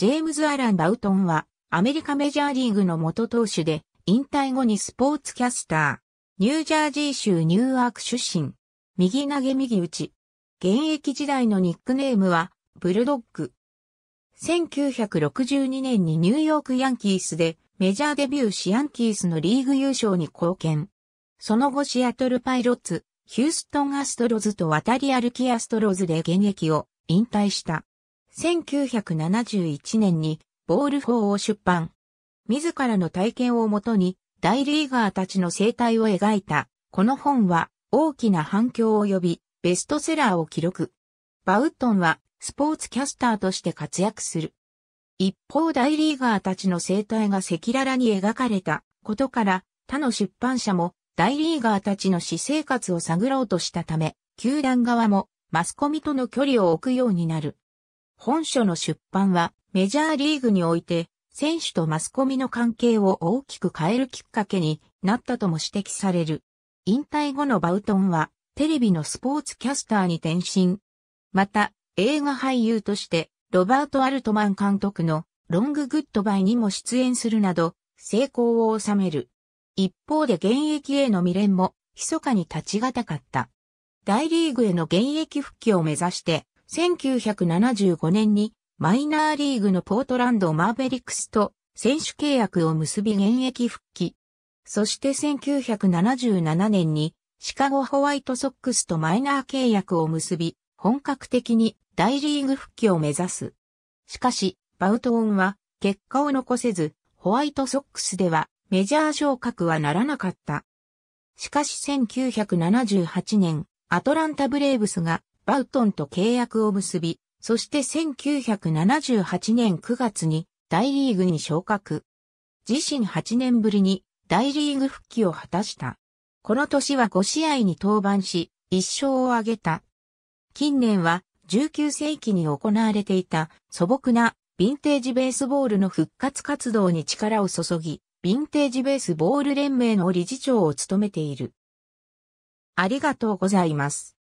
ジェームズ・アラン・バウトンは、アメリカメジャーリーグの元投手で、引退後にスポーツキャスター、ニュージャージー州ニューアーク出身、右投げ右打ち。現役時代のニックネームは、ブルドッグ。1962年にニューヨークヤンキースでメジャーデビューしヤンキースのリーグ優勝に貢献。その後シアトルパイロッツ、ヒューストンアストロズと渡り歩きアストロズで現役を引退した。1971年にボール4を出版。自らの体験をもとに大リーガーたちの生態を描いた、この本は大きな反響を呼び、ベストセラーを記録。バウットンはスポーツキャスターとして活躍する。一方大リーガーたちの生態が赤裸々に描かれたことから他の出版社も大リーガーたちの私生活を探ろうとしたため、球団側もマスコミとの距離を置くようになる。本書の出版はメジャーリーグにおいて選手とマスコミの関係を大きく変えるきっかけになったとも指摘される。引退後のバウトンはテレビのスポーツキャスターに転身。また映画俳優としてロバート・アルトマン監督のロング・グッドバイにも出演するなど成功を収める。一方で現役への未練も密かに立ちがたかった。大リーグへの現役復帰を目指して1975年にマイナーリーグのポートランドマーベリックスと選手契約を結び現役復帰。そして1977年にシカゴホワイトソックスとマイナー契約を結び、本格的に大リーグ復帰を目指す。しかし、バウトオンは結果を残せず、ホワイトソックスではメジャー昇格はならなかった。しかし1978年、アトランタブレーブスがバウトンと契約を結び、そして1978年9月に大リーグに昇格。自身8年ぶりに大リーグ復帰を果たした。この年は5試合に登板し、1勝を挙げた。近年は19世紀に行われていた素朴なヴィンテージベースボールの復活活動に力を注ぎ、ヴィンテージベースボール連盟の理事長を務めている。ありがとうございます。